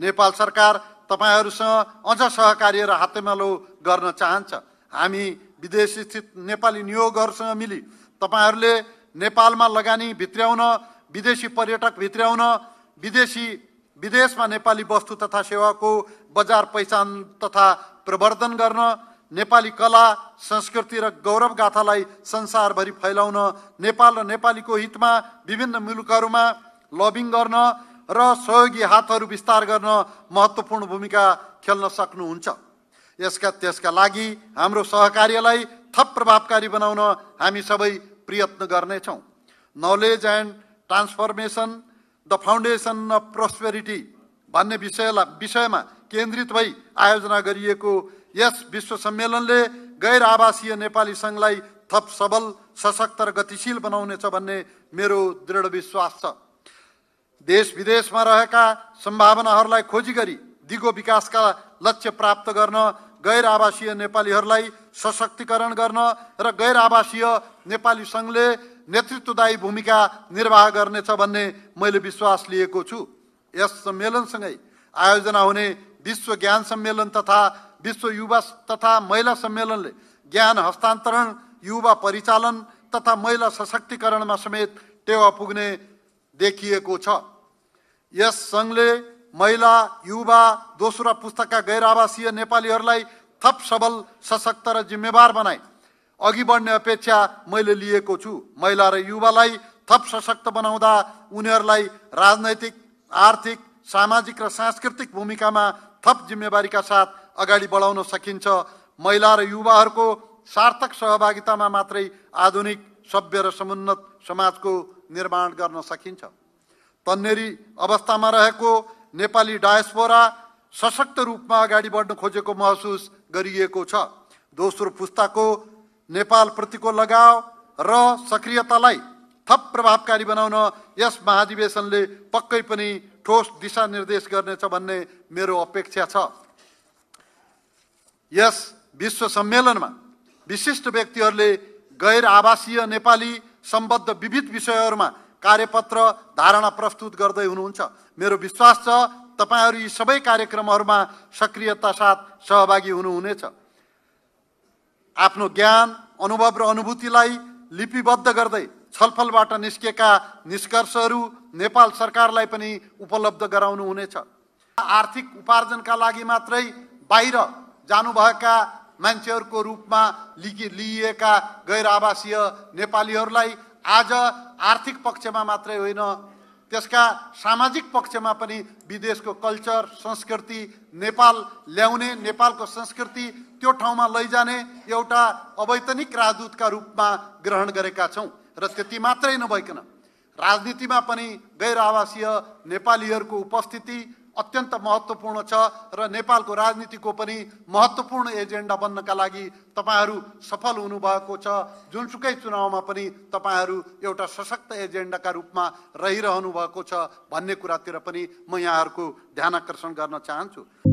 नेपाल सरकार तपाईँहरूसँग अझ सहकार्य र हातेमालो गर्न चाहन्छ हामी विदेशस्थित नेपाली नियोगहरूसँग मिली तपाईँहरूले नेपालमा लगानी भित्र्याउन विदेशी पर्यटक भित्र्याउन विदेशी विदेशमा नेपाली वस्तु तथा सेवाको बजार पहिचान तथा प्रवर्धन गर्न नेपाली कला संस्कृति र गौरव गाथालाई संसारभरि फैलाउन नेपाल र नेपालीको हितमा विभिन्न मुलुकहरूमा लबिङ गर्न र सहयोगी हातहरू विस्तार गर्न महत्त्वपूर्ण भूमिका खेल्न सक्नुहुन्छ यसका त्यसका लागि हाम्रो सहकार्यलाई थप प्रभावकारी बनाउन हामी सबै प्रयत्न गर्नेछौँ knowledge and transformation the foundation of prosperity भन्ने विषयलाई विषयमा केन्द्रित भई आयोजना गरिएको यस विश्व सम्मेलनले गैर आवासीय नेपाली सङ्घलाई थप सबल सशक्त र गतिशील बनाउनेछ भन्ने मेरो दृढ विश्वास छ देश विदेशमा रहेका सम्भावनाहरूलाई खोजी गरी दिगो विकासका लक्ष्य प्राप्त गर्न गैर आवासीय नेपालीहरूलाई सशक्तिकरण गर्न र गैर आवासीय नेपाली सङ्घले नेतृत्वदायी भूमिका निर्वाह गर्नेछ भन्ने मैले विश्वास लिएको छु यस सम्मेलनसँगै आयोजना हुने विश्व ज्ञान सम्मेलन तथा विश्व युवा तथा महिला सम्मेलनले ज्ञान हस्तान्तरण युवा परिचालन तथा महिला सशक्तिकरणमा समेत टेवा पुग्ने देखिएको छ यस सङ्घले महिला युवा दोस्रो पुस्तकका गैर आवासीय नेपालीहरूलाई थप सबल सशक्त र जिम्मेवार बनाए अघि बढ्ने अपेक्षा मैले लिएको छु महिला र युवालाई थप सशक्त बनाउँदा उनीहरूलाई राजनैतिक आर्थिक सामाजिक र सांस्कृतिक भूमिकामा थप जिम्मेवारीका साथ अगाडि बढाउन सकिन्छ महिला र युवाहरूको सार्थक सहभागितामा मात्रै आधुनिक सभ्य र समुन्नत समाजको निर्माण गर्न सकिन्छ तन्नेरी अवस्थामा रहेको नेपाली डायस्पोरा सशक्त रूपमा अगाडि बढ्न खोजेको महसुस गरिएको छ दोस्रो पुस्ताको नेपालप्रतिको लगाव र सक्रियतालाई थप प्रभावकारी बनाउन यस महाधिवेशनले पक्कै पनि ठोस दिशानिर्देश गर्नेछ भन्ने मेरो अपेक्षा छ यस विश्व सम्मेलनमा विशिष्ट व्यक्तिहरूले गैर आवासीय नेपाली सम्बद्ध विविध विषयहरूमा कार्यपत्र धारणा प्रस्तुत गर्दै हुनुहुन्छ मेरो विश्वास छ तपाईँहरू यी सबै कार्यक्रमहरूमा सक्रियता साथ सहभागी हुनुहुनेछ आफ्नो ज्ञान अनुभव र अनुभूतिलाई लिपिबद्ध गर्दै छलफलबाट निस्किएका निष्कर्षहरू नेपाल सरकारलाई पनि उपलब्ध गराउनुहुनेछ आर्थिक उपार्जनका लागि मात्रै बाहिर जानुभएका मान्छेहरूको रूपमा लिगि लिइएका गैर आवासीय नेपालीहरूलाई आज आर्थिक पक्षमा मात्रै होइन त्यसका सामाजिक पक्षमा पनि विदेशको कल्चर संस्कृति नेपाल ल्याउने नेपालको संस्कृति त्यो ठाउँमा लैजाने एउटा अवैतनिक राजदूतका रूपमा ग्रहण गरेका छौँ र त्यति मात्रै नभइकन राजनीतिमा पनि गैर आवासीय नेपालीहरूको उपस्थिति अत्यन्त महत्त्वपूर्ण छ र नेपालको राजनीतिको पनि महत्त्वपूर्ण एजेन्डा बन्नका लागि तपाईँहरू सफल हुनुभएको छ जुनसुकै चुनावमा पनि तपाईँहरू एउटा सशक्त एजेन्डाका रूपमा रहिरहनु भएको छ भन्ने कुरातिर पनि म यहाँहरूको ध्यान आकर्षण गर्न चाहन्छु